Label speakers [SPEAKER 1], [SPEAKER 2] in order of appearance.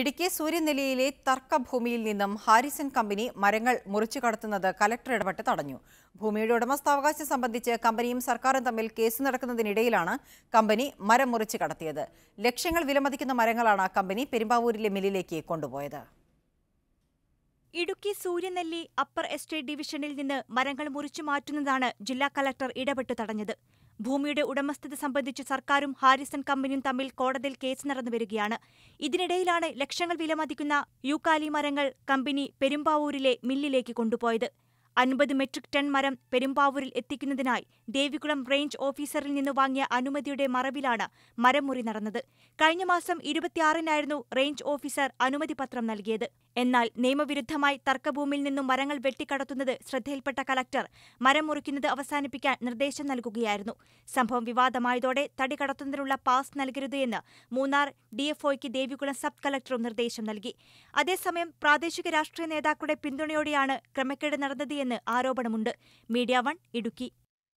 [SPEAKER 1] ഇടുക്കി സൂര്യനെല്ലിയിലെ തർക്കഭൂമിയിൽ നിന്നും Harrison company മരങ്ങൾ മുറിച്ചു കടത്തുന്നത് കലക്ടർ ഇടപെട്ട് തടഞ്ഞു ഭൂമിയുടെ ഉടമസ്ഥാവകാശം സംബന്ധിച്ച് കമ്പനിയും സർക്കാരും തമ്മിൽ കേസ് നടക്കുന്നതിനിടയിലാണ് കമ്പനി മരം മുറിച്ചു കടത്തിയത് ലക്ഷ്യങ്ങൾ വിലമതിക്കുന്ന മരങ്ങളാണ് കമ്പനി പെരുമ്പാവൂരിലെ മില്ലിലേക്ക് കൊണ്ടുപോയത്
[SPEAKER 2] ഇടുക്കി സൂര്യനെല്ലി അപ്പർ എസ്റ്റേറ്റ് ഡിവിഷനിൽ നിന്ന് മരങ്ങൾ മുറിച്ചു മാറ്റുന്നതാണ് ജില്ലാ കലക്ടർ ഇടപെട്ട് തടഞ്ഞത് ഭൂമിയുടെ ഉടമസ്ഥത സംബന്ധിച്ച് സർക്കാരും ഹാരിസൺ കമ്പനിയും തമ്മിൽ കോടതിയിൽ കേസ് നടന്നുവരികയാണ് ഇതിനിടയിലാണ് ലക്ഷങ്ങൾ വിലമതിക്കുന്ന യൂക്കാലി മരങ്ങൾ കമ്പനി പെരുമ്പാവൂരിലെ മില്ലിലേക്ക് കൊണ്ടുപോയത് അൻപത് മെട്രിക് ടൺ മരം പെരുമ്പാവൂരിൽ എത്തിക്കുന്നതിനായി ദേവികുളം റേഞ്ച് ഓഫീസറിൽ നിന്ന് വാങ്ങിയ അനുമതിയുടെ മറവിലാണ് മരംമുറി നടന്നത് കഴിഞ്ഞ മാസം ഇരുപത്തിയാറിനായിരുന്നു റേഞ്ച് ഓഫീസർ അനുമതി പത്രം നൽകിയത് എന്നാൽ നിയമവിരുദ്ധമായി തർക്കഭൂമിയിൽ നിന്നും മരങ്ങൾ വെട്ടിക്കടത്തുന്നത് ശ്രദ്ധയിൽപ്പെട്ട കലക്ടർ മരം മുറിക്കുന്നത് അവസാനിപ്പിക്കാൻ നിർദ്ദേശം നൽകുകയായിരുന്നു സംഭവം വിവാദമായതോടെ തടി കടത്തുന്നതിനുള്ള പാസ് നൽകരുത് എന്ന് മൂന്നാർ ഡിഎഫ്ഒയ്ക്ക് ദേവികുളം സബ് കലക്ടറും നിർദ്ദേശം നൽകി അതേസമയം പ്രാദേശിക രാഷ്ട്രീയ നേതാക്കളുടെ പിന്തുണയോടെയാണ് ക്രമക്കേട് നടന്നത് എന്ന് ആരോപണമുണ്ട് മീഡിയ വൺ ഇടുക്കി